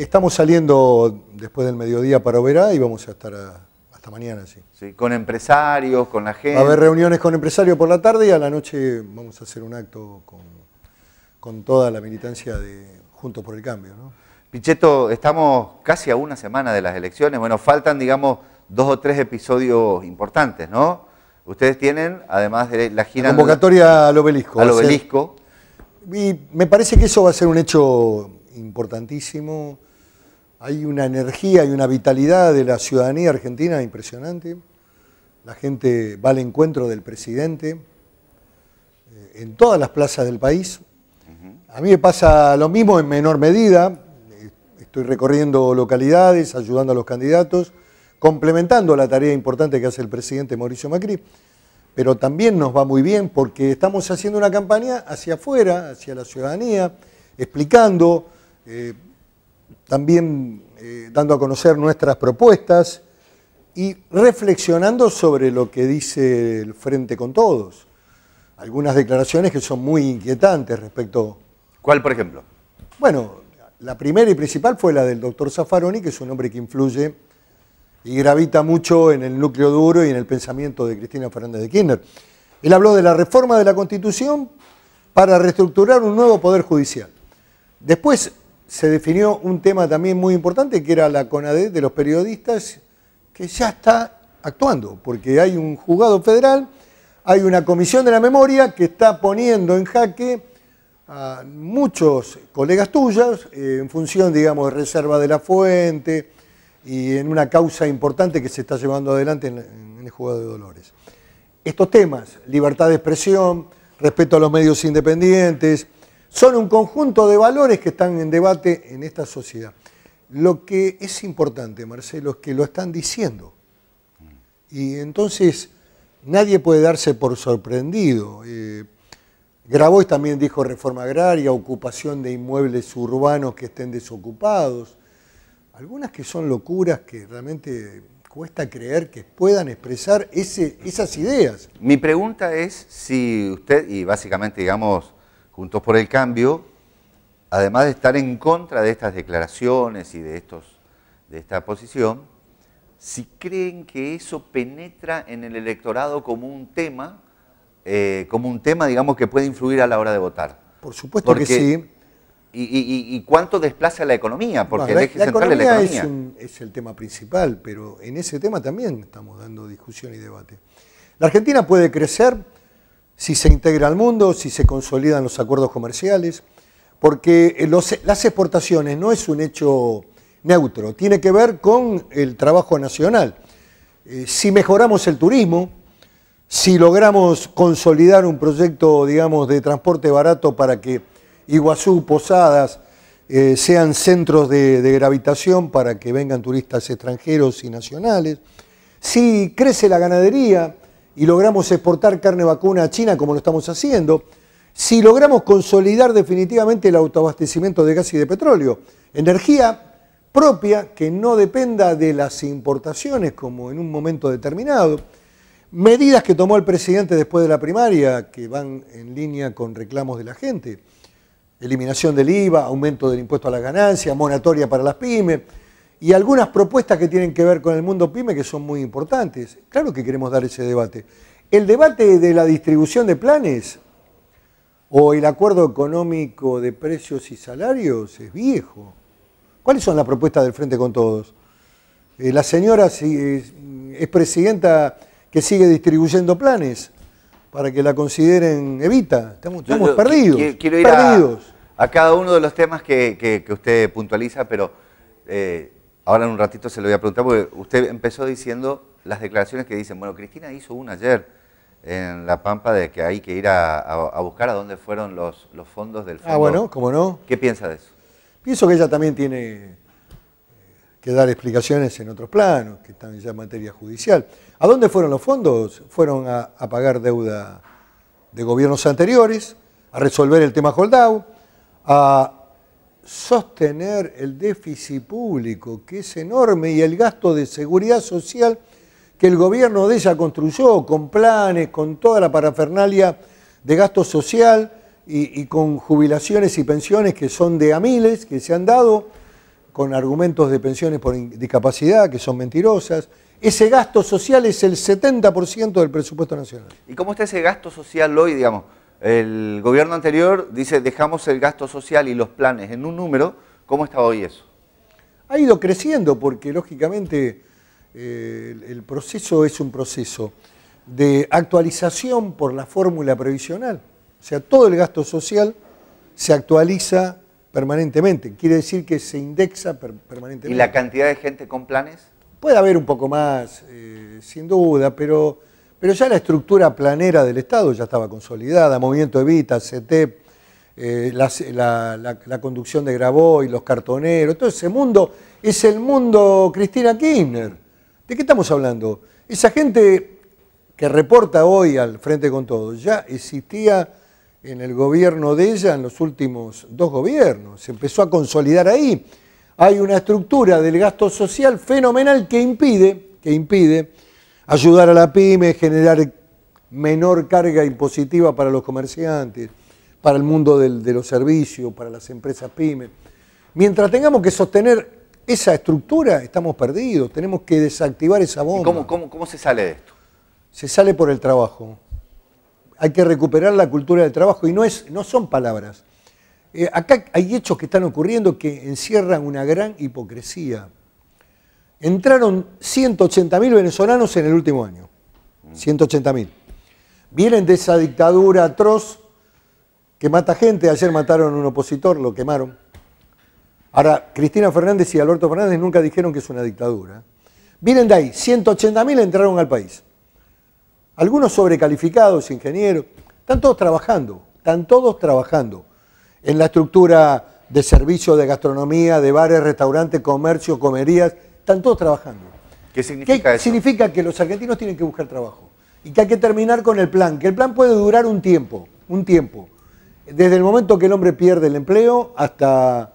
Estamos saliendo después del mediodía para Oberá y vamos a estar hasta mañana, sí. sí. Con empresarios, con la gente. Va a haber reuniones con empresarios por la tarde y a la noche vamos a hacer un acto con, toda la militancia de Juntos por el Cambio. ¿no? Pichetto, estamos casi a una semana de las elecciones. Bueno, faltan, digamos, dos o tres episodios importantes, ¿no? Ustedes tienen, además de la gira... convocatoria al obelisco. Al obelisco. y me parece que eso va a ser un hecho importantísimo hay una energía y una vitalidad de la ciudadanía argentina impresionante. La gente va al encuentro del presidente eh, en todas las plazas del país. A mí me pasa lo mismo en menor medida. Estoy recorriendo localidades, ayudando a los candidatos, complementando la tarea importante que hace el presidente Mauricio Macri pero también nos va muy bien porque estamos haciendo una campaña hacia afuera, hacia la ciudadanía, explicando, eh, también eh, dando a conocer nuestras propuestas y reflexionando sobre lo que dice el Frente con Todos. Algunas declaraciones que son muy inquietantes respecto... ¿Cuál, por ejemplo? Bueno, la primera y principal fue la del doctor Zaffaroni, que es un hombre que influye y gravita mucho en el núcleo duro y en el pensamiento de Cristina Fernández de Kirchner. Él habló de la reforma de la Constitución para reestructurar un nuevo poder judicial. Después se definió un tema también muy importante que era la CONADE de los periodistas, que ya está actuando, porque hay un juzgado federal, hay una comisión de la memoria que está poniendo en jaque a muchos colegas tuyos en función, digamos, de reserva de la fuente y en una causa importante que se está llevando adelante en, en el juzgado de Dolores. Estos temas, libertad de expresión, respeto a los medios independientes, son un conjunto de valores que están en debate en esta sociedad. Lo que es importante, Marcelo, es que lo están diciendo. Y entonces nadie puede darse por sorprendido. Eh, Grabois también dijo reforma agraria, ocupación de inmuebles urbanos que estén desocupados. Algunas que son locuras que realmente cuesta creer que puedan expresar esas ideas. Mi pregunta es si usted, y básicamente digamos Juntos por el Cambio, además de estar en contra de estas declaraciones y de, esta posición, si creen que eso penetra en el electorado como un tema, eh, como un tema, digamos, que puede influir a la hora de votar. Por supuesto que sí. Y, cuánto desplaza la economía? Porque el eje central la economía. es el tema principal, pero en ese tema también estamos dando discusión y debate. La Argentina puede crecer si se integra al mundo, si se consolidan los acuerdos comerciales, porque eh, las exportaciones no es un hecho neutro, tiene que ver con el trabajo nacional. Eh, si mejoramos el turismo, si logramos consolidar un proyecto, digamos, de transporte barato para que Iguazú, Posadas, eh, sean centros de, gravitación para que vengan turistas extranjeros y nacionales, si crece la ganadería, y logramos exportar carne vacuna a China como lo estamos haciendo, si logramos consolidar definitivamente el autoabastecimiento de gas y de petróleo, energía propia que no dependa de las importaciones como en un momento determinado, medidas que tomó el presidente después de la primaria que van en línea con reclamos de la gente, eliminación del IVA, aumento del impuesto a la ganancia, moratoria para las pymes, y algunas propuestas que tienen que ver con el mundo pyme que son muy importantes. Claro que queremos dar ese debate. El debate de la distribución de planes o el acuerdo económico de precios y salarios es viejo. ¿Cuáles son las propuestas del Frente con Todos? Eh, la señora es, presidenta que sigue distribuyendo planes para que la consideren Evita. Estamos, perdidos. Quiero, ir A, cada uno de los temas que, usted puntualiza, pero eh, ahora en un ratito se lo voy a preguntar, porque usted empezó diciendo las declaraciones que dicen, bueno, Cristina hizo una ayer en La Pampa de que hay que ir a, buscar a dónde fueron los, fondos del ah, fondo. Ah, bueno, cómo no. ¿Qué piensa de eso? Pienso que ella también tiene eh, que dar explicaciones en otros planos, que están ya en materia judicial. ¿A dónde fueron los fondos? Fueron a, a pagar deuda de gobiernos anteriores, a resolver el tema Holdau, a sostener el déficit público, que es enorme, y el gasto de seguridad social que el gobierno de ella construyó con planes, con toda la parafernalia de gasto social y, con jubilaciones y pensiones que son de a miles, que se han dado, con argumentos de pensiones por discapacidad que son mentirosas. Ese gasto social es el 70% del presupuesto nacional. ¿Y cómo está ese gasto social hoy, digamos? El gobierno anterior dice, dejamos el gasto social y los planes en un número. ¿Cómo está hoy eso? Ha ido creciendo porque, lógicamente, eh, el proceso es un proceso de actualización por la fórmula previsional. O sea, todo el gasto social se actualiza permanentemente. Quiere decir que se indexa permanentemente. ¿Y la cantidad de gente con planes? Puede haber un poco más, eh, sin duda, pero pero ya la estructura planera del Estado ya estaba consolidada, Movimiento Evita, CT, eh, la, conducción de y los cartoneros, todo ese mundo es el mundo Cristina Kirchner. ¿De qué estamos hablando? Esa gente que reporta hoy al Frente con Todo ya existía en el gobierno de ella en los últimos dos gobiernos, se empezó a consolidar ahí. Hay una estructura del gasto social fenomenal que impide, que impide ayudar a la pyme, generar menor carga impositiva para los comerciantes, para el mundo de los servicios, para las empresas pyme. Mientras tengamos que sostener esa estructura, estamos perdidos, tenemos que desactivar esa bomba. ¿Y cómo, se sale de esto? Se sale por el trabajo. Hay que recuperar la cultura del trabajo y no, es, no son palabras. Eh, acá hay hechos que están ocurriendo que encierran una gran hipocresía. Entraron 180.000 venezolanos en el último año. 180.000. Vienen de esa dictadura atroz que mata gente. Ayer mataron a un opositor, lo quemaron. Ahora, Cristina Fernández y Alberto Fernández nunca dijeron que es una dictadura. Vienen de ahí, 180.000 entraron al país. Algunos sobrecalificados, ingenieros, están todos trabajando, están todos trabajando en la estructura de servicios de gastronomía, de bares, restaurantes, comercio, comerías, están todos trabajando. ¿Qué significa eso? Significa que los argentinos tienen que buscar trabajo y que hay que terminar con el plan, que el plan puede durar un tiempo, un tiempo. Desde el momento que el hombre pierde el empleo hasta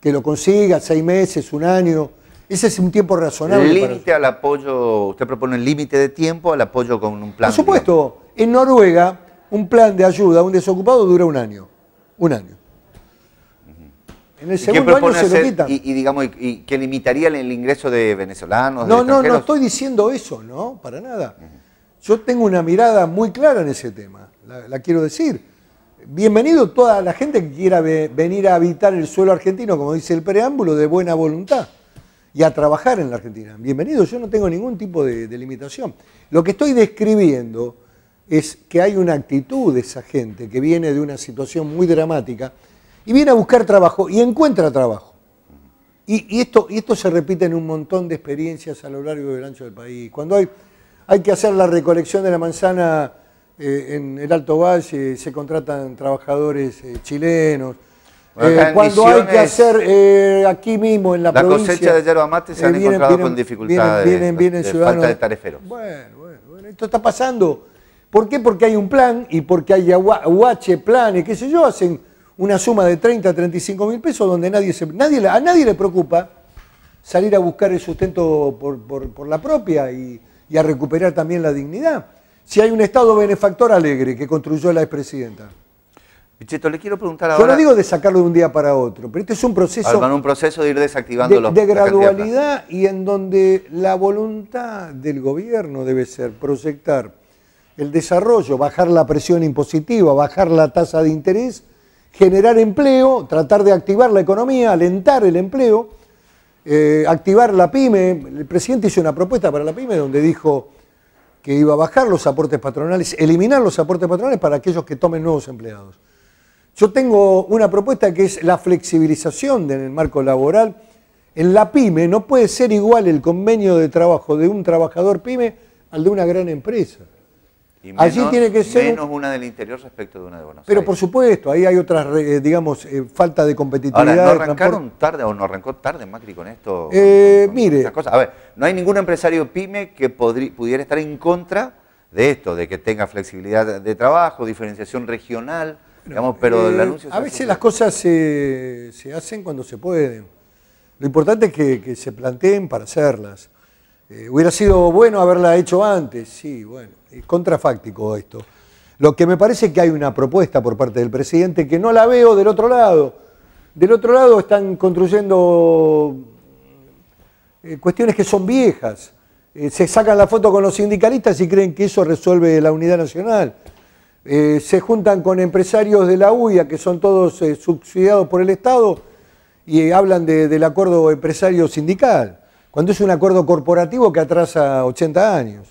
que lo consiga, seis meses, un año. Ese es un tiempo razonable. El límite al apoyo, usted propone un límite de tiempo al apoyo con un plan. Por supuesto, en Noruega un plan de ayuda a un desocupado dura un año. Un año. En el segundo año se Y, digamos, y, que limitaría el, ingreso de venezolanos. No, no, no estoy diciendo eso, no, para nada. Yo tengo una mirada muy clara en ese tema, la, quiero decir. Bienvenido toda la gente que quiera venir a habitar el suelo argentino, como dice el preámbulo, de buena voluntad y a trabajar en la Argentina. Bienvenido, yo no tengo ningún tipo de, de limitación. Lo que estoy describiendo es que hay una actitud de esa gente que viene de una situación muy dramática y viene a buscar trabajo y encuentra trabajo. Y, esto, se repite en un montón de experiencias a lo largo del ancho del país. Cuando hay, que hacer la recolección de la manzana eh, en el Alto Valle, se contratan trabajadores eh, chilenos. Eh, cuando hay que hacer aquí mismo en la, provincia... La cosecha de yerba mate se han encontrado con dificultades, vienen, de, falta de tareferos. Bueno, bueno, bueno, esto está pasando. ¿Por qué? Porque hay un plan y porque hay UH planes, qué sé yo, hacen una suma de 30 a 35 mil pesos donde nadie se, nadie, a nadie le preocupa salir a buscar el sustento por, por, la propia y, a recuperar también la dignidad. Si hay un Estado benefactor alegre que construyó la expresidenta. le quiero preguntar ahora... Yo no digo de sacarlo de un día para otro, pero este es un proceso... un proceso de ir desactivando De gradualidad y en donde la voluntad del gobierno debe ser proyectar el desarrollo, bajar la presión impositiva, bajar la tasa de interés generar empleo, tratar de activar la economía, alentar el empleo, eh, activar la pyme. El presidente hizo una propuesta para la pyme donde dijo que iba a bajar los aportes patronales, eliminar los aportes patronales para aquellos que tomen nuevos empleados. Yo tengo una propuesta que es la flexibilización del marco laboral. En la pyme no puede ser igual el convenio de trabajo de un trabajador pyme al de una gran empresa. Y menos, tiene que ser. Menos una del interior respecto de una de Buenos Aires. Pero por supuesto, ahí hay otra, eh, digamos, eh, falta de competitividad. Ahora, ¿no arrancaron tarde o no arrancó tarde Macri con esto? Eh, mire. A ver, no hay ningún empresario pyme que pudiera estar en contra de esto, de que tenga flexibilidad de trabajo, diferenciación regional, digamos, pero el anuncio... A veces las cosas se, se hacen cuando se pueden. Lo importante es que se planteen para hacerlas. Eh, hubiera sido bueno haberla hecho antes, sí, bueno, es contrafáctico esto. Lo que me parece que hay una propuesta por parte del presidente que no la veo del otro lado. Del otro lado están construyendo eh, cuestiones que son viejas. Eh, se sacan la foto con los sindicalistas y creen que eso resuelve la unidad nacional. se juntan con empresarios de la UIA, que son todos subsidiados por el Estado, y hablan del acuerdo empresario sindical cuando es un acuerdo corporativo que atrasa 80 años,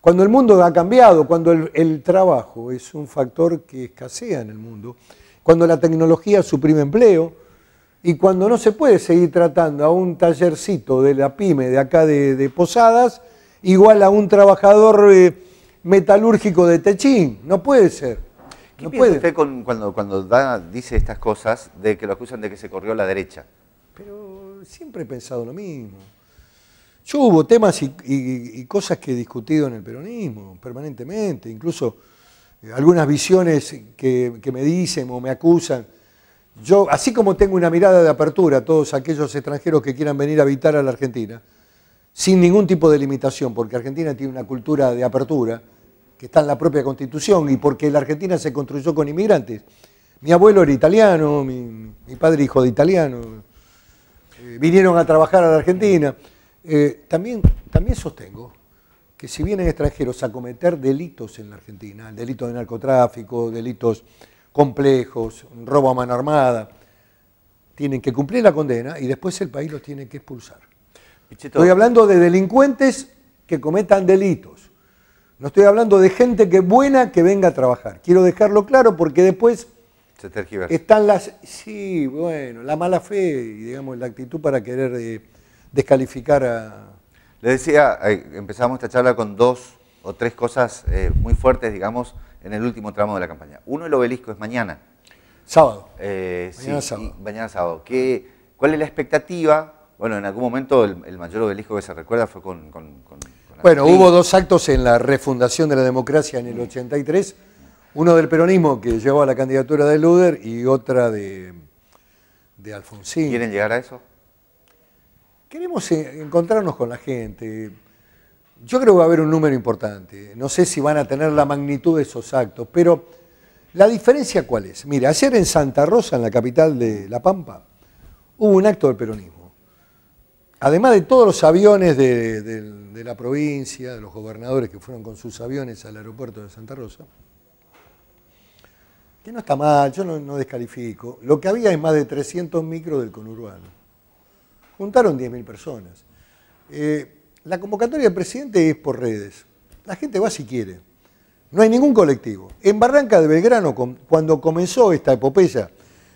cuando el mundo ha cambiado, cuando el, trabajo es un factor que escasea en el mundo, cuando la tecnología suprime empleo y cuando no se puede seguir tratando a un tallercito de la pyme de acá de, Posadas igual a un trabajador eh, metalúrgico de Techín, no puede ser. ¿Qué no puede. usted cuando, cuando dice estas cosas de que lo acusan de que se corrió la derecha? Pero siempre he pensado lo mismo. Yo hubo temas y, cosas que he discutido en el peronismo permanentemente, incluso eh, algunas visiones que, me dicen o me acusan. Yo, así como tengo una mirada de apertura a todos aquellos extranjeros que quieran venir a habitar a la Argentina, sin ningún tipo de limitación, porque Argentina tiene una cultura de apertura que está en la propia constitución y porque la Argentina se construyó con inmigrantes. Mi abuelo era italiano, mi, padre hijo de italiano, eh, vinieron a trabajar a la Argentina. Eh, también, también sostengo que si vienen extranjeros a cometer delitos en la Argentina, delitos de narcotráfico, delitos complejos, robo a mano armada, tienen que cumplir la condena y después el país los tiene que expulsar. Estoy hablando de delincuentes que cometan delitos. No estoy hablando de gente que buena que venga a trabajar. Quiero dejarlo claro porque después están las sí, bueno, la mala fe y digamos la actitud para querer eh, descalificar a... Le decía, eh, empezamos esta charla con dos o tres cosas eh, muy fuertes, digamos, en el último tramo de la campaña. Uno, el obelisco, es mañana. Sábado. Eh, mañana sí, sábado. mañana sábado. ¿Cuál es la expectativa? Bueno, en algún momento el, mayor obelisco que se recuerda fue con... bueno, hubo dos actos en la refundación de la democracia en el 83, uno del peronismo que llevó a la candidatura de Luder y otra de, de Alfonsín. ¿Quieren llegar a eso? Queremos encontrarnos con la gente. Yo creo que va a haber un número importante. No sé si van a tener la magnitud de esos actos, pero la diferencia cuál es. Mira, ayer en Santa Rosa, en la capital de La Pampa, hubo un acto del peronismo. Además de todos los aviones de, la provincia, de los gobernadores que fueron con sus aviones al aeropuerto de Santa Rosa, que no está mal, yo no descalifico. Lo que había es más de 300 micros del conurbano Juntaron 10.000 personas. Eh, la convocatoria del presidente es por redes. La gente va si quiere. No hay ningún colectivo. En Barranca de Belgrano, cuando comenzó esta epopeya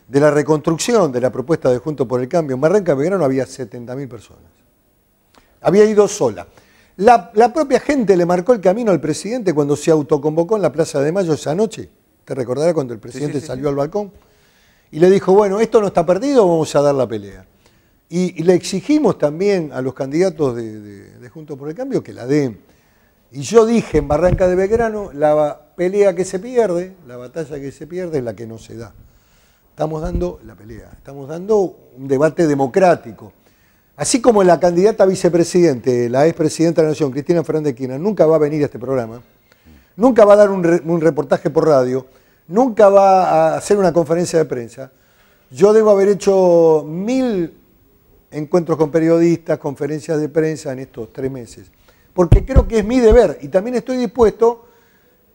de la reconstrucción de la propuesta de Junto por el Cambio, en Barranca de Belgrano había 70.000 personas. Había ido sola. La, propia gente le marcó el camino al presidente cuando se autoconvocó en la Plaza de Mayo esa noche. Te recordarás cuando el presidente salió al balcón y le dijo, bueno, esto no está perdido, vamos a dar la pelea. Y, le exigimos también a los candidatos de, Juntos por el Cambio que la den. Y yo dije en Barranca de Belgrano, la pelea que se pierde, la batalla que se pierde es la que no se da. Estamos dando la pelea, estamos dando un debate democrático. Así como la candidata vicepresidente, la expresidenta de la Nación, Cristina Fernández Quina, nunca va a venir a este programa, nunca va a dar un reportaje por radio, nunca va a hacer una conferencia de prensa, yo debo haber hecho mil encuentros con periodistas, conferencias de prensa en estos tres meses. Porque creo que es mi deber y también estoy dispuesto,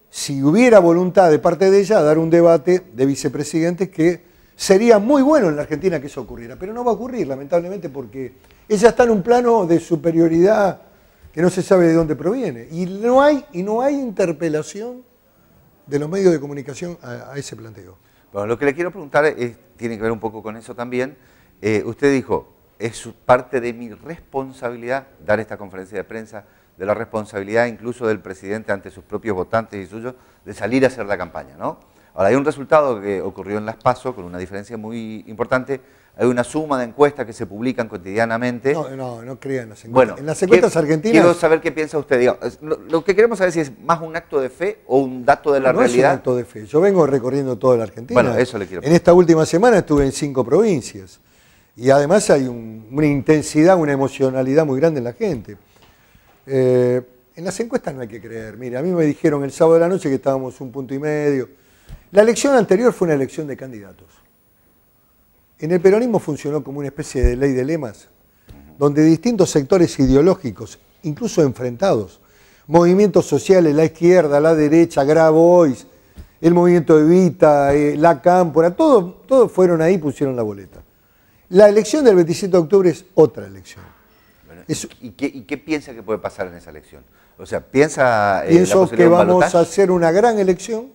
si hubiera voluntad de parte de ella, a dar un debate de vicepresidentes que sería muy bueno en la Argentina que eso ocurriera. Pero no va a ocurrir, lamentablemente, porque ella está en un plano de superioridad que no se sabe de dónde proviene. Y no hay, y no hay interpelación de los medios de comunicación a, ese planteo. Bueno, lo que le quiero preguntar tiene que ver un poco con eso también. Eh, usted dijo, es parte de mi responsabilidad dar esta conferencia de prensa, de la responsabilidad incluso del presidente ante sus propios votantes y suyos de salir a hacer la campaña. ¿no? Ahora, hay un resultado que ocurrió en Las PASO con una diferencia muy importante. Hay una suma de encuestas que se publican cotidianamente. No, no, no crean las encuestas. Bueno, en las encuestas argentinas... Quiero saber qué piensa usted. lo, que queremos saber si es más un acto de fe o un dato de la realidad. No es un acto de fe. Yo vengo recorriendo toda la Argentina. Bueno, eso le quiero En esta última semana estuve en cinco provincias y además hay una intensidad, una emocionalidad muy grande en la gente. Eh, en las encuestas no hay que creer. Mire, a mí me dijeron el sábado de la noche que estábamos un punto y medio. La elección anterior fue una elección de candidatos. En el peronismo funcionó como una especie de ley de lemas, donde distintos sectores ideológicos, incluso enfrentados, movimientos sociales, la izquierda, la derecha, Grabois, el movimiento Evita, Vita, eh, la Cámpora, todos fueron ahí y pusieron la boleta. La elección del 27 de octubre es otra elección. ¿y, qué, piensa que puede pasar en esa elección? O sea, piensa... Eh, pienso que vamos a hacer una gran elección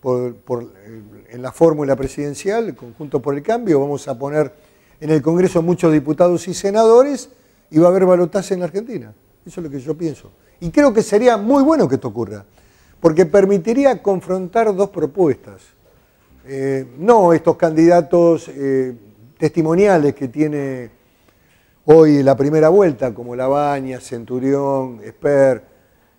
por, eh, en la fórmula presidencial, conjunto por el cambio. Vamos a poner en el Congreso muchos diputados y senadores y va a haber balotaje en la Argentina. Eso es lo que yo pienso. Y creo que sería muy bueno que esto ocurra, porque permitiría confrontar dos propuestas. Eh, no estos candidatos testimoniales que tiene hoy la primera vuelta, como La Baña, Centurión, Esper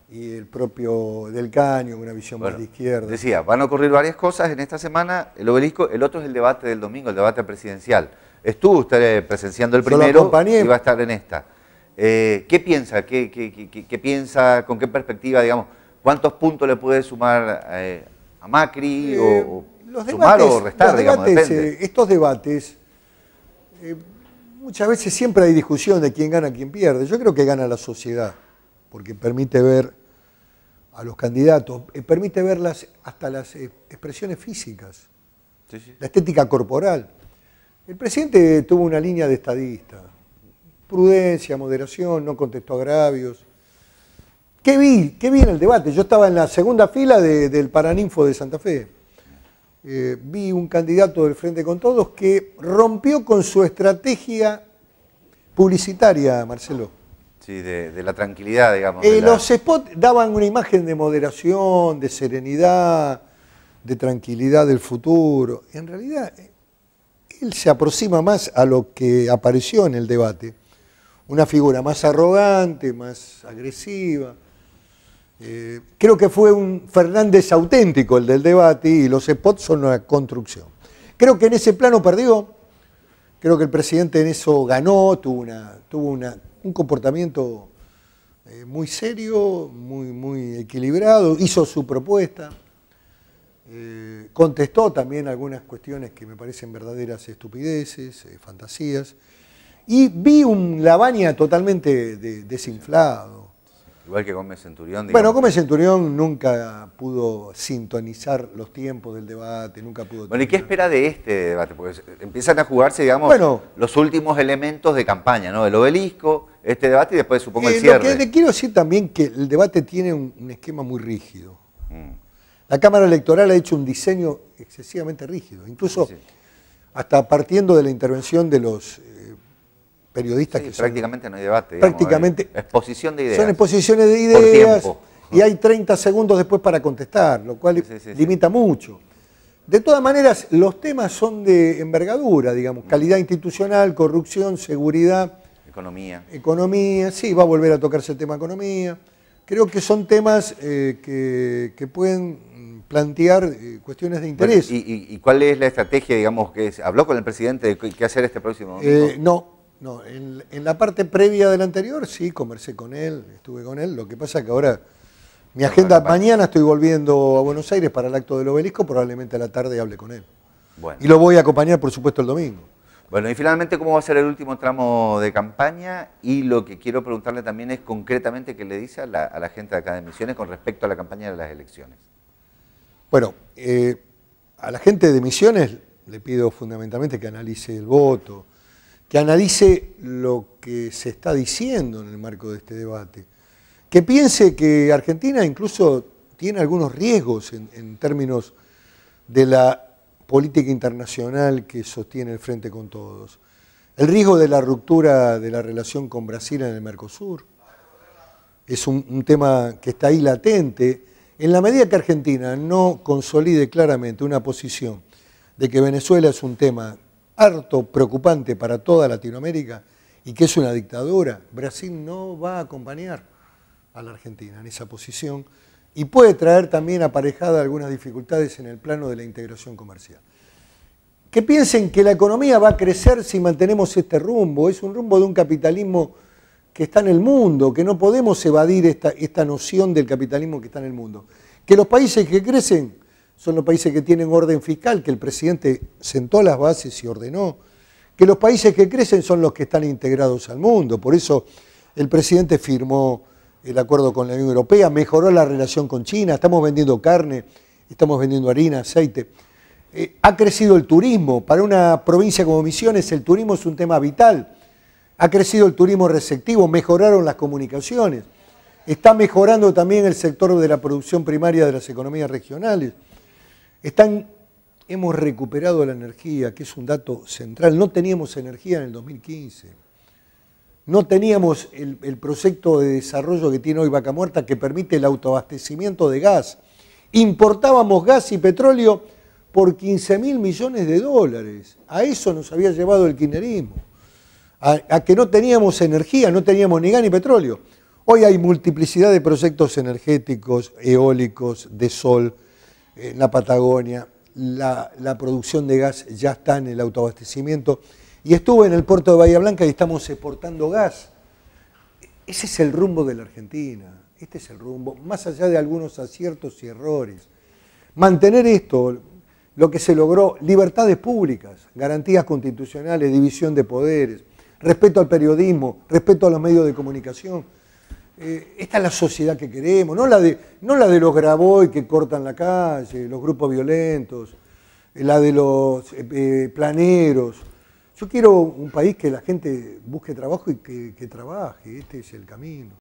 y el propio Del Caño, una visión más de izquierda. Decía, van a ocurrir varias cosas en esta semana, el obelisco, el otro es el debate del domingo, el debate presidencial. Estuvo usted eh, presenciando el primero y va a estar en esta. Eh, ¿Qué piensa? ¿Qué, piensa? ¿Con qué perspectiva, digamos? ¿Cuántos puntos le puede sumar eh, a Macri o, los sumar o restar, digamos, debates, Estos debates eh, muchas veces siempre hay discusión de quién gana, quién pierde. Yo creo que gana la sociedad, porque permite ver a los candidatos, eh, permite ver hasta las eh, expresiones físicas, la estética corporal. El presidente tuvo una línea de estadista, prudencia, moderación, no contestó agravios. ¿Qué vi? ¿Qué vi en el debate? Yo estaba en la segunda fila del Paraninfo de Santa Fe. Eh, vi un candidato del Frente con Todos que rompió con su estrategia publicitaria, Marcelo. Sí, de, la tranquilidad, digamos. Eh, los spots daban una imagen de moderación, de serenidad, de tranquilidad del futuro. En realidad, eh, él se aproxima más a lo que apareció en el debate. Una figura más arrogante, más agresiva eh, creo que fue un Fernández auténtico el del debate y los spots son una construcción. Creo que en ese plano perdió creo que el presidente en eso ganó, tuvo, un comportamiento eh, muy serio, muy, equilibrado, hizo su propuesta, eh, contestó también algunas cuestiones que me parecen verdaderas estupideces, fantasías, y vi un Lavagna totalmente desinflado, Igual que Gómez Centurión. Bueno, Gómez Centurión nunca pudo sintonizar los tiempos del debate, nunca pudo... Bueno, ¿y qué espera de este debate? Porque empiezan a jugarse, digamos, los últimos elementos de campaña, ¿no? El obelisco, este debate y después supongo eh, el cierre. Lo que quiero decir también que el debate tiene un, esquema muy rígido. Mm. La Cámara Electoral ha hecho un diseño excesivamente rígido, incluso hasta partiendo de la intervención de los eh, periodistas sí, que prácticamente no hay debate. prácticamente. exposición de ideas. Son exposiciones de ideas. y hay 30 segundos después para contestar, lo cual limita mucho. De todas maneras, los temas son de envergadura, digamos, mm. calidad institucional, corrupción, seguridad. Economía. Economía, sí, va a volver a tocarse el tema economía. Creo que son temas eh, que, pueden mm, plantear eh, cuestiones de interés. y, cuál es la estrategia, digamos, que es? habló con el presidente de qué hacer este próximo? Eh, no, no, en, la parte previa del anterior sí, conversé con él, estuve con él. Lo que pasa es que ahora mi agenda, mañana estoy volviendo a Buenos Aires para el acto del obelisco, probablemente a la tarde hable con él. Y lo voy a acompañar, por supuesto, el domingo. Bueno, y finalmente, ¿cómo va a ser el último tramo de campaña? Y lo que quiero preguntarle también es concretamente qué le dice a la, gente de acá de Misiones con respecto a la campaña de las elecciones. Bueno, eh, a la gente de Misiones le pido fundamentalmente que analice el voto, que analice lo que se está diciendo en el marco de este debate, que piense que Argentina incluso tiene algunos riesgos en, términos de la política internacional que sostiene el Frente con Todos, el riesgo de la ruptura de la relación con Brasil en el Mercosur, es un tema que está ahí latente, en la medida que Argentina no consolide claramente una posición de que Venezuela es un tema harto preocupante para toda Latinoamérica y que es una dictadura, Brasil no va a acompañar a la Argentina en esa posición y puede traer también aparejada algunas dificultades en el plano de la integración comercial. Que piensen que la economía va a crecer si mantenemos este rumbo, es un rumbo de un capitalismo que está en el mundo, que no podemos evadir esta, esta noción del capitalismo que está en el mundo. Que los países que crecen son los países que tienen orden fiscal, que el presidente sentó las bases y ordenó, que los países que crecen son los que están integrados al mundo. Por eso el presidente firmó el acuerdo con la Unión Europea, mejoró la relación con China, estamos vendiendo carne, estamos vendiendo harina, aceite. Eh, ha crecido el turismo. Para una provincia como Misiones el turismo es un tema vital. Ha crecido el turismo receptivo, mejoraron las comunicaciones. Está mejorando también el sector de la producción primaria de las economías regionales hemos recuperado la energía, que es un dato central. No teníamos energía en el 2015. No teníamos el, proyecto de desarrollo que tiene hoy Vaca Muerta que permite el autoabastecimiento de gas. Importábamos gas y petróleo por 15 mil millones de dólares. A eso nos había llevado el kirchnerismo. a, que no teníamos energía, no teníamos ni gas ni petróleo. Hoy hay multiplicidad de proyectos energéticos, eólicos, de sol, en eh, la Patagonia, la, producción de gas ya está en el autoabastecimiento. Y estuve en el puerto de Bahía Blanca y estamos exportando gas. Ese es el rumbo de la Argentina, este es el rumbo, más allá de algunos aciertos y errores. Mantener esto, lo que se logró, libertades públicas, garantías constitucionales, división de poderes, respeto al periodismo, respeto a los medios de comunicación, eh, esta es la sociedad que queremos, no la, de, no la de los Graboy que cortan la calle, los grupos violentos, eh, la de los eh, planeros. Yo quiero un país que la gente busque trabajo y que trabaje, este es el camino.